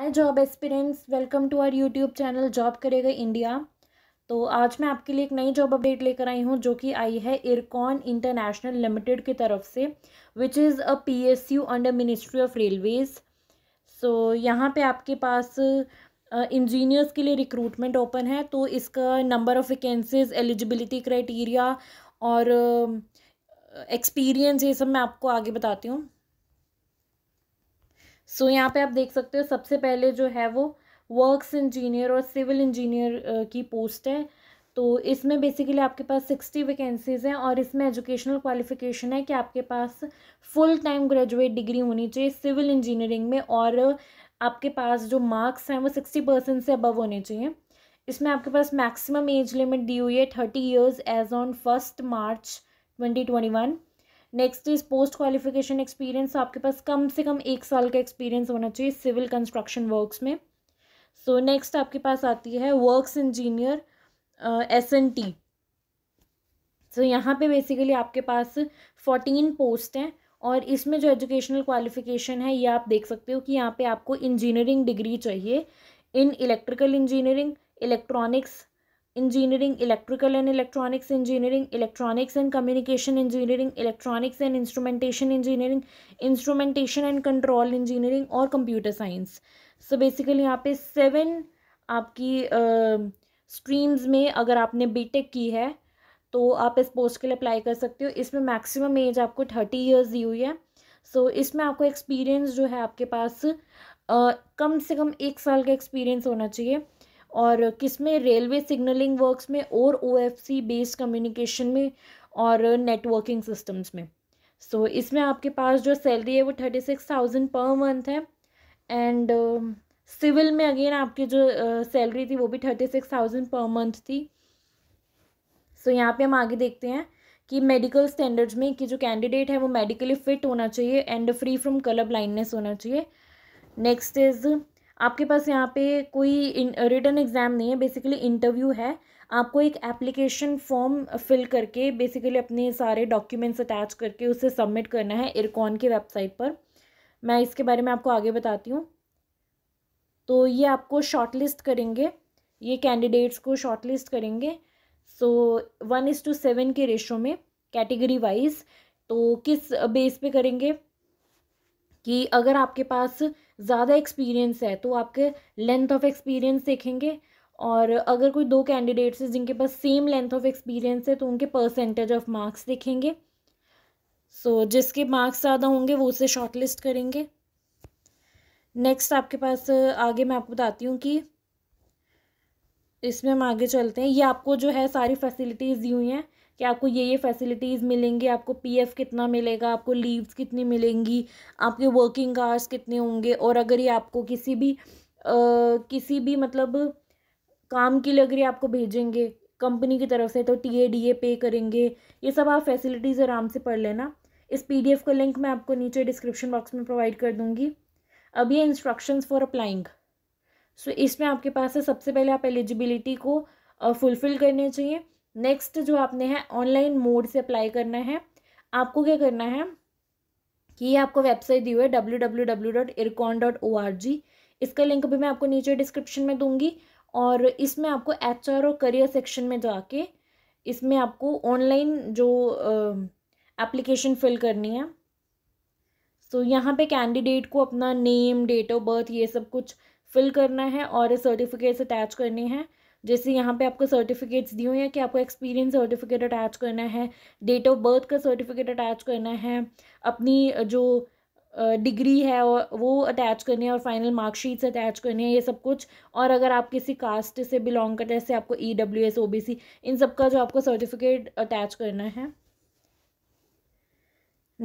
hi job experience welcome to our YouTube channel job करेगा India तो आज मैं आपके लिए एक नई जॉब अपडेट लेकर आई हूँ जो कि आई है इरकॉन इंटरनेशनल लिमिटेड की तरफ से which is a P S U under ministry of railways so यहाँ पे आपके पास इंजीनियर्स uh, के लिए रिक्रूटमेंट ओपन है तो इसका number of vacancies eligibility criteria और एक्सपीरियंस uh, ये सब मैं आपको आगे बताती हूँ सो so, यहाँ पे आप देख सकते हो सबसे पहले जो है वो वर्क्स इंजीनियर और सिविल इंजीनियर की पोस्ट है तो इसमें बेसिकली आपके पास सिक्सटी वैकेंसीज़ हैं और इसमें एजुकेशनल क्वालिफिकेशन है कि आपके पास फुल टाइम ग्रेजुएट डिग्री होनी चाहिए सिविल इंजीनियरिंग में और आपके पास जो मार्क्स हैं वो सिक्सटी परसेंट से अबव होने चाहिए इसमें आपके पास मैक्सिमम एज लिमिट दी हुई है thirty years age on first March twenty twenty one next is post qualification experience आपके पास कम से कम एक साल का एक्सपीरियंस होना चाहिए सिविल कंस्ट्रक्शन वर्क्स में सो so, नेक्स्ट आपके पास आती है works engineer S N T so यहाँ पे बेसिकली आपके पास फोर्टीन पोस्ट हैं और इसमें जो एजुकेशनल क्वालिफिकेशन है ये आप देख सकते हो कि यहाँ पे आपको इंजीनियरिंग डिग्री चाहिए in electrical engineering electronics engineering electrical and electronics engineering electronics and communication engineering electronics and instrumentation engineering instrumentation and control engineering और कंप्यूटर साइंस सो बेसिकली यहाँ पे सेवन आपकी स्ट्रीम्स uh, में अगर आपने बीटेक की है तो आप इस पोस्ट के लिए अप्लाई कर सकते हो इसमें मैक्सिमम एज आपको थर्टी ईयर्स दी हुई है सो so, इसमें आपको एक्सपीरियंस जो है आपके पास uh, कम से कम एक साल का एक्सपीरियंस होना चाहिए और किस में रेलवे सिग्नलिंग वर्क्स में और O F C based communication में और नेटवर्किंग सिस्टम्स में सो so, इसमें आपके पास जो सैलरी है वो thirty six thousand per month है एंड सिविल uh, में अगेन आपकी जो सैलरी uh, थी वो भी thirty six thousand per month थी सो so, यहाँ पे हम आगे देखते हैं कि मेडिकल स्टैंडर्ड्स में कि जो कैंडिडेट है वो मेडिकली फिट होना चाहिए and free from colour blindness होना चाहिए नेक्स्ट इज़ आपके पास यहाँ पे कोई रिटर्न एग्ज़ाम नहीं है बेसिकली इंटरव्यू है आपको एक एप्लीकेशन फॉर्म फिल करके बेसिकली अपने सारे डॉक्यूमेंट्स अटैच करके उसे सबमिट करना है इरकॉन की वेबसाइट पर मैं इसके बारे में आपको आगे बताती हूँ तो ये आपको शॉर्टलिस्ट करेंगे ये कैंडिडेट्स को शॉर्टलिस्ट करेंगे so one is to seven के रेशो में कैटेगरी वाइज तो किस बेस पे करेंगे कि अगर आपके पास ज़्यादा एक्सपीरियंस है तो आपके लेंथ ऑफ एक्सपीरियंस देखेंगे और अगर कोई दो कैंडिडेट्स हैं जिनके पास सेम लेंथ ऑफ एक्सपीरियंस है तो उनके परसेंटेज ऑफ मार्क्स देखेंगे सो so, जिसके मार्क्स ज़्यादा होंगे वो उसे शॉर्ट लिस्ट करेंगे नेक्स्ट आपके पास आगे मैं आपको बताती हूँ कि इसमें हम आगे चलते हैं ये आपको जो है सारी फैसिलिटीज़ दी हुई हैं कि आपको ये ये फैसिलिटीज़ मिलेंगी आपको पीएफ कितना मिलेगा आपको लीव्स कितनी मिलेंगी आपके वर्किंग आवर्स कितने होंगे और अगर ये आपको किसी भी आ, किसी भी मतलब काम के लिए अगर ये आपको भेजेंगे कंपनी की तरफ से तो टी ए डी ए पे करेंगे ये सब आप फैसिलिटीज़ आराम से पढ़ लेना इस एफ का लिंक मैं आपको नीचे डिस्क्रिप्शन बॉक्स में प्रोवाइड कर दूँगी अब ये इंस्ट्रक्शंस फॉर अप्लाइंग सो इसमें आपके पास है सबसे पहले आप एलिजिबिलिटी को फुलफ़िल करने चाहिए नेक्स्ट जो आपने है ऑनलाइन मोड से अप्लाई करना है आपको क्या करना है कि ये आपको वेबसाइट दी हुई है W W W dot IRCON dot O R G इसका लिंक भी मैं आपको नीचे डिस्क्रिप्शन में दूंगी और इसमें आपको एच आर और करियर सेक्शन में जाके इसमें आपको ऑनलाइन जो एप्लीकेशन फिल करनी है सो so, यहाँ पे कैंडिडेट को अपना नेम डेट ऑफ बर्थ ये सब कुछ फिल करना है और सर्टिफिकेट्स अटैच करने हैं जैसे यहाँ पे आपको सर्टिफिकेट्स दिए हुए हैं कि आपको एक्सपीरियंस सर्टिफिकेट अटैच करना है डेट ऑफ बर्थ का सर्टिफिकेट अटैच करना है अपनी जो डिग्री है वो अटैच करनी है और फाइनल मार्कशीट्स अटैच करनी है ये सब कुछ और अगर आप किसी कास्ट से बिलोंग करते हैं जैसे आपको E W S O B C इन सब का जो आपको सर्टिफिकेट अटैच करना है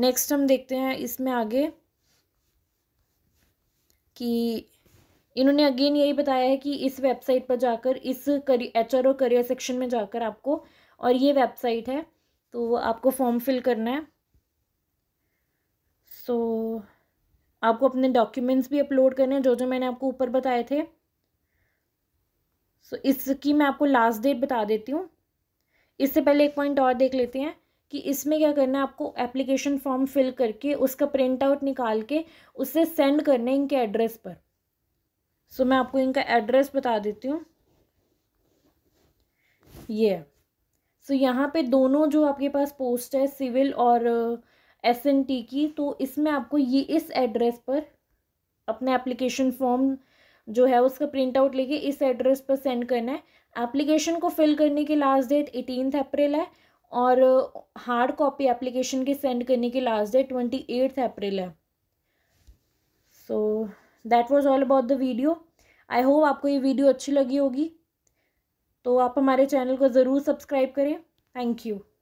नेक्स्ट हम देखते हैं इसमें आगे कि इन्होंने अगेन यही बताया है कि इस वेबसाइट पर जाकर इस करी एच आर करियर सेक्शन में जाकर आपको और ये वेबसाइट है तो आपको फॉर्म फिल करना है सो so, आपको अपने डॉक्यूमेंट्स भी अपलोड करने हैं जो जो मैंने आपको ऊपर बताए थे सो so, इसकी मैं आपको लास्ट डेट बता देती हूँ इससे पहले एक पॉइंट और देख लेते हैं कि इसमें क्या करना है आपको एप्लीकेशन फॉर्म फिल करके उसका प्रिंट आउट निकाल के उसे सेंड करना है इनके एड्रेस पर सो मैं आपको इनका एड्रेस बता देती हूँ ये सो so, यहाँ पे दोनों जो आपके पास पोस्ट है सिविल और एस एन टी की तो इसमें आपको ये इस एड्रेस पर अपना एप्लीकेशन फॉर्म जो है उसका प्रिंट आउट लेके इस एड्रेस पर सेंड करना है एप्लीकेशन को फिल करने की लास्ट डेट एटीनथ अप्रैल है और हार्ड कॉपी एप्लीकेशन के सेंड करने की last date twenty eighth April है so so, that was all about the video I hope आपको ये वीडियो अच्छी लगी होगी तो आप हमारे चैनल को ज़रूर सब्सक्राइब करें थैंक यू